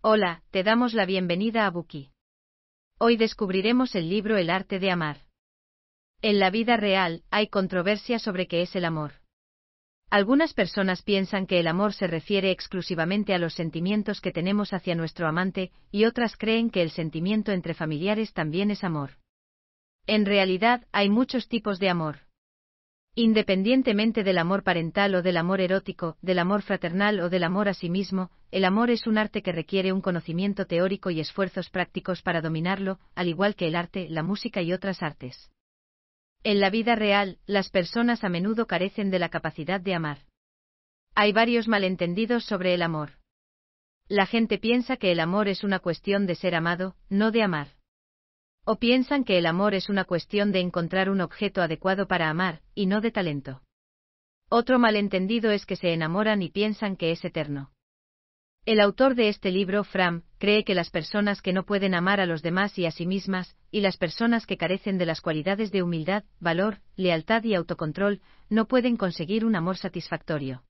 Hola, te damos la bienvenida a Buki. Hoy descubriremos el libro El arte de amar. En la vida real, hay controversia sobre qué es el amor. Algunas personas piensan que el amor se refiere exclusivamente a los sentimientos que tenemos hacia nuestro amante, y otras creen que el sentimiento entre familiares también es amor. En realidad, hay muchos tipos de amor. Independientemente del amor parental o del amor erótico, del amor fraternal o del amor a sí mismo, el amor es un arte que requiere un conocimiento teórico y esfuerzos prácticos para dominarlo, al igual que el arte, la música y otras artes. En la vida real, las personas a menudo carecen de la capacidad de amar. Hay varios malentendidos sobre el amor. La gente piensa que el amor es una cuestión de ser amado, no de amar o piensan que el amor es una cuestión de encontrar un objeto adecuado para amar, y no de talento. Otro malentendido es que se enamoran y piensan que es eterno. El autor de este libro, Fram, cree que las personas que no pueden amar a los demás y a sí mismas, y las personas que carecen de las cualidades de humildad, valor, lealtad y autocontrol, no pueden conseguir un amor satisfactorio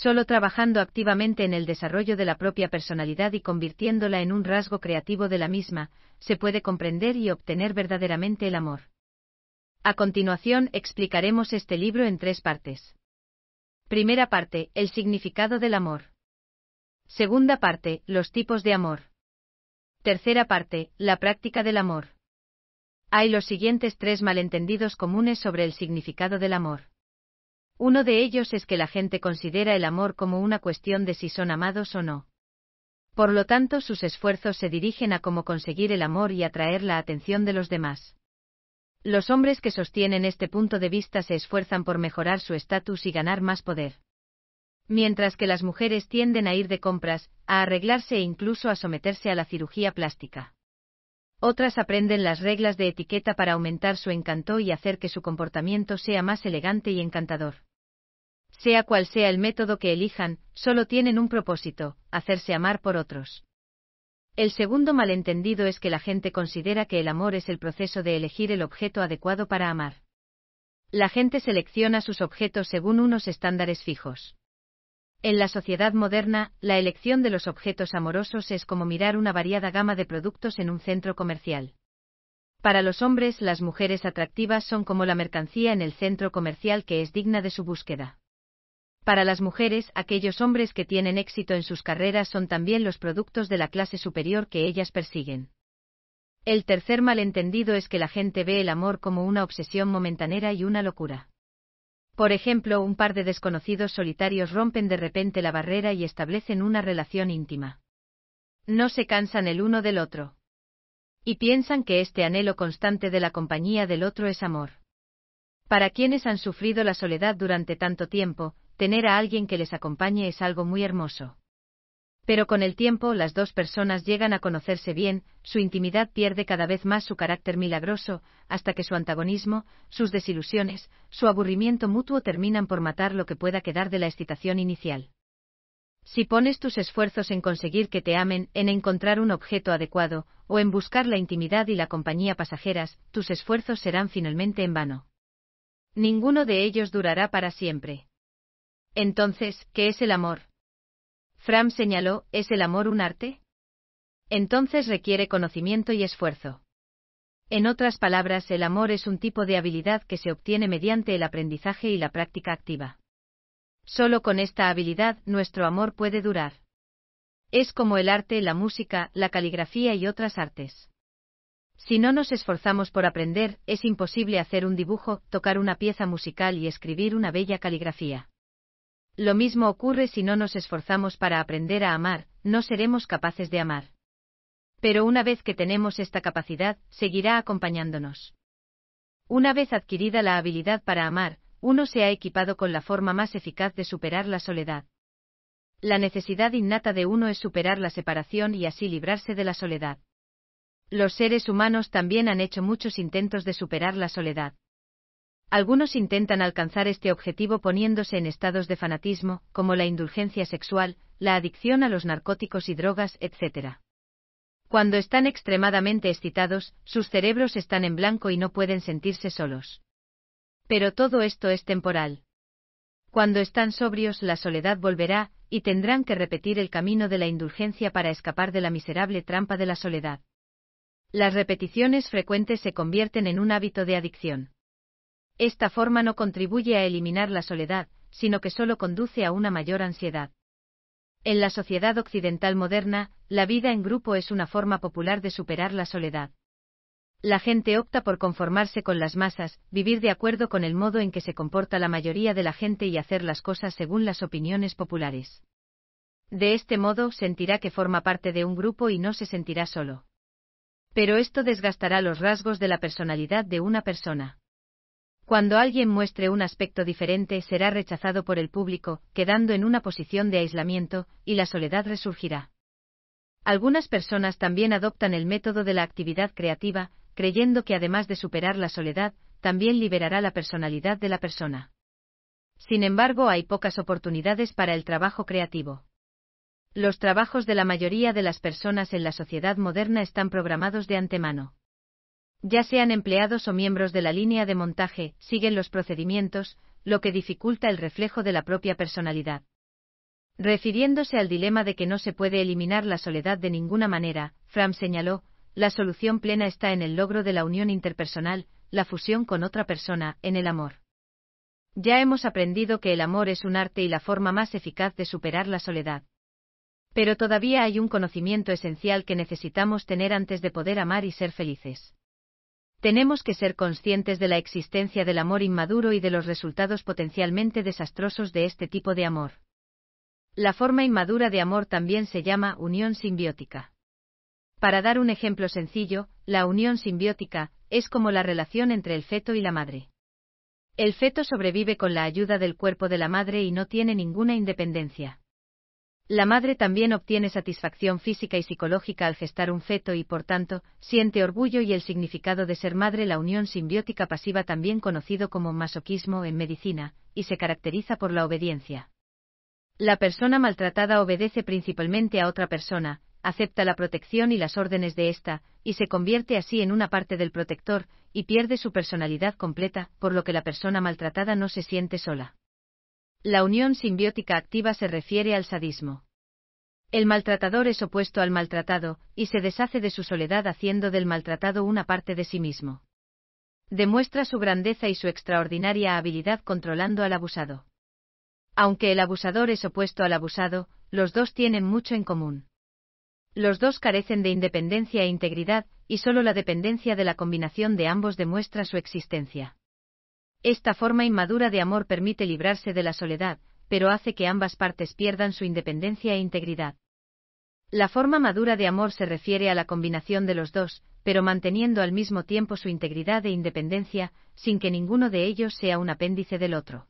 solo trabajando activamente en el desarrollo de la propia personalidad y convirtiéndola en un rasgo creativo de la misma, se puede comprender y obtener verdaderamente el amor. A continuación explicaremos este libro en tres partes. Primera parte, el significado del amor. Segunda parte, los tipos de amor. Tercera parte, la práctica del amor. Hay los siguientes tres malentendidos comunes sobre el significado del amor. Uno de ellos es que la gente considera el amor como una cuestión de si son amados o no. Por lo tanto, sus esfuerzos se dirigen a cómo conseguir el amor y atraer la atención de los demás. Los hombres que sostienen este punto de vista se esfuerzan por mejorar su estatus y ganar más poder. Mientras que las mujeres tienden a ir de compras, a arreglarse e incluso a someterse a la cirugía plástica. Otras aprenden las reglas de etiqueta para aumentar su encanto y hacer que su comportamiento sea más elegante y encantador. Sea cual sea el método que elijan, solo tienen un propósito, hacerse amar por otros. El segundo malentendido es que la gente considera que el amor es el proceso de elegir el objeto adecuado para amar. La gente selecciona sus objetos según unos estándares fijos. En la sociedad moderna, la elección de los objetos amorosos es como mirar una variada gama de productos en un centro comercial. Para los hombres, las mujeres atractivas son como la mercancía en el centro comercial que es digna de su búsqueda. Para las mujeres, aquellos hombres que tienen éxito en sus carreras son también los productos de la clase superior que ellas persiguen. El tercer malentendido es que la gente ve el amor como una obsesión momentanera y una locura. Por ejemplo, un par de desconocidos solitarios rompen de repente la barrera y establecen una relación íntima. No se cansan el uno del otro. Y piensan que este anhelo constante de la compañía del otro es amor. Para quienes han sufrido la soledad durante tanto tiempo, tener a alguien que les acompañe es algo muy hermoso. Pero con el tiempo las dos personas llegan a conocerse bien, su intimidad pierde cada vez más su carácter milagroso, hasta que su antagonismo, sus desilusiones, su aburrimiento mutuo terminan por matar lo que pueda quedar de la excitación inicial. Si pones tus esfuerzos en conseguir que te amen, en encontrar un objeto adecuado, o en buscar la intimidad y la compañía pasajeras, tus esfuerzos serán finalmente en vano. Ninguno de ellos durará para siempre. Entonces, ¿qué es el amor? Fram señaló, ¿es el amor un arte? Entonces requiere conocimiento y esfuerzo. En otras palabras, el amor es un tipo de habilidad que se obtiene mediante el aprendizaje y la práctica activa. Solo con esta habilidad nuestro amor puede durar. Es como el arte, la música, la caligrafía y otras artes. Si no nos esforzamos por aprender, es imposible hacer un dibujo, tocar una pieza musical y escribir una bella caligrafía. Lo mismo ocurre si no nos esforzamos para aprender a amar, no seremos capaces de amar. Pero una vez que tenemos esta capacidad, seguirá acompañándonos. Una vez adquirida la habilidad para amar, uno se ha equipado con la forma más eficaz de superar la soledad. La necesidad innata de uno es superar la separación y así librarse de la soledad. Los seres humanos también han hecho muchos intentos de superar la soledad. Algunos intentan alcanzar este objetivo poniéndose en estados de fanatismo, como la indulgencia sexual, la adicción a los narcóticos y drogas, etc. Cuando están extremadamente excitados, sus cerebros están en blanco y no pueden sentirse solos. Pero todo esto es temporal. Cuando están sobrios, la soledad volverá, y tendrán que repetir el camino de la indulgencia para escapar de la miserable trampa de la soledad. Las repeticiones frecuentes se convierten en un hábito de adicción. Esta forma no contribuye a eliminar la soledad, sino que solo conduce a una mayor ansiedad. En la sociedad occidental moderna, la vida en grupo es una forma popular de superar la soledad. La gente opta por conformarse con las masas, vivir de acuerdo con el modo en que se comporta la mayoría de la gente y hacer las cosas según las opiniones populares. De este modo sentirá que forma parte de un grupo y no se sentirá solo. Pero esto desgastará los rasgos de la personalidad de una persona. Cuando alguien muestre un aspecto diferente será rechazado por el público, quedando en una posición de aislamiento, y la soledad resurgirá. Algunas personas también adoptan el método de la actividad creativa, creyendo que además de superar la soledad, también liberará la personalidad de la persona. Sin embargo, hay pocas oportunidades para el trabajo creativo. Los trabajos de la mayoría de las personas en la sociedad moderna están programados de antemano. Ya sean empleados o miembros de la línea de montaje, siguen los procedimientos, lo que dificulta el reflejo de la propia personalidad. Refiriéndose al dilema de que no se puede eliminar la soledad de ninguna manera, Fram señaló, la solución plena está en el logro de la unión interpersonal, la fusión con otra persona, en el amor. Ya hemos aprendido que el amor es un arte y la forma más eficaz de superar la soledad. Pero todavía hay un conocimiento esencial que necesitamos tener antes de poder amar y ser felices. Tenemos que ser conscientes de la existencia del amor inmaduro y de los resultados potencialmente desastrosos de este tipo de amor. La forma inmadura de amor también se llama unión simbiótica. Para dar un ejemplo sencillo, la unión simbiótica es como la relación entre el feto y la madre. El feto sobrevive con la ayuda del cuerpo de la madre y no tiene ninguna independencia. La madre también obtiene satisfacción física y psicológica al gestar un feto y, por tanto, siente orgullo y el significado de ser madre, la unión simbiótica pasiva también conocido como masoquismo en medicina, y se caracteriza por la obediencia. La persona maltratada obedece principalmente a otra persona, acepta la protección y las órdenes de esta y se convierte así en una parte del protector, y pierde su personalidad completa, por lo que la persona maltratada no se siente sola. La unión simbiótica activa se refiere al sadismo. El maltratador es opuesto al maltratado, y se deshace de su soledad haciendo del maltratado una parte de sí mismo. Demuestra su grandeza y su extraordinaria habilidad controlando al abusado. Aunque el abusador es opuesto al abusado, los dos tienen mucho en común. Los dos carecen de independencia e integridad, y solo la dependencia de la combinación de ambos demuestra su existencia. Esta forma inmadura de amor permite librarse de la soledad, pero hace que ambas partes pierdan su independencia e integridad. La forma madura de amor se refiere a la combinación de los dos, pero manteniendo al mismo tiempo su integridad e independencia, sin que ninguno de ellos sea un apéndice del otro.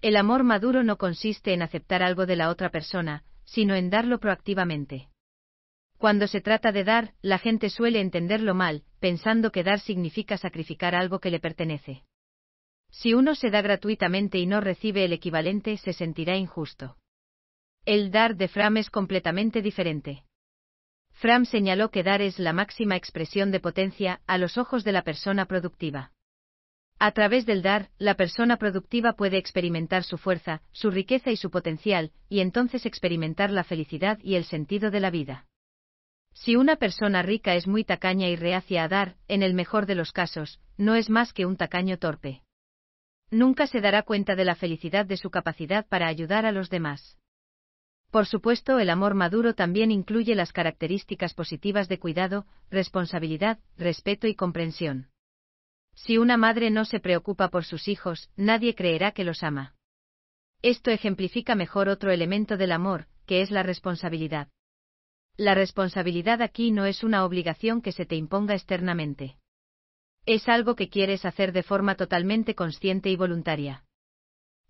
El amor maduro no consiste en aceptar algo de la otra persona, sino en darlo proactivamente. Cuando se trata de dar, la gente suele entenderlo mal, pensando que dar significa sacrificar algo que le pertenece. Si uno se da gratuitamente y no recibe el equivalente, se sentirá injusto. El dar de Fram es completamente diferente. Fram señaló que dar es la máxima expresión de potencia a los ojos de la persona productiva. A través del dar, la persona productiva puede experimentar su fuerza, su riqueza y su potencial, y entonces experimentar la felicidad y el sentido de la vida. Si una persona rica es muy tacaña y reacia a dar, en el mejor de los casos, no es más que un tacaño torpe nunca se dará cuenta de la felicidad de su capacidad para ayudar a los demás. Por supuesto, el amor maduro también incluye las características positivas de cuidado, responsabilidad, respeto y comprensión. Si una madre no se preocupa por sus hijos, nadie creerá que los ama. Esto ejemplifica mejor otro elemento del amor, que es la responsabilidad. La responsabilidad aquí no es una obligación que se te imponga externamente. Es algo que quieres hacer de forma totalmente consciente y voluntaria.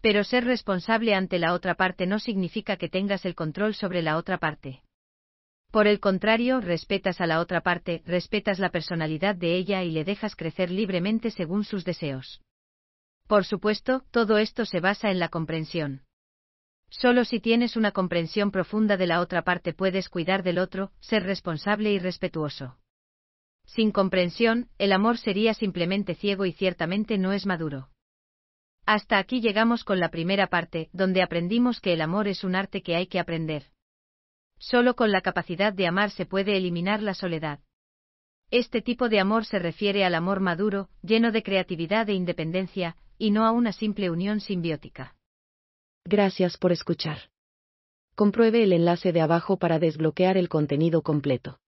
Pero ser responsable ante la otra parte no significa que tengas el control sobre la otra parte. Por el contrario, respetas a la otra parte, respetas la personalidad de ella y le dejas crecer libremente según sus deseos. Por supuesto, todo esto se basa en la comprensión. Solo si tienes una comprensión profunda de la otra parte puedes cuidar del otro, ser responsable y respetuoso. Sin comprensión, el amor sería simplemente ciego y ciertamente no es maduro. Hasta aquí llegamos con la primera parte, donde aprendimos que el amor es un arte que hay que aprender. Solo con la capacidad de amar se puede eliminar la soledad. Este tipo de amor se refiere al amor maduro, lleno de creatividad e independencia, y no a una simple unión simbiótica. Gracias por escuchar. Compruebe el enlace de abajo para desbloquear el contenido completo.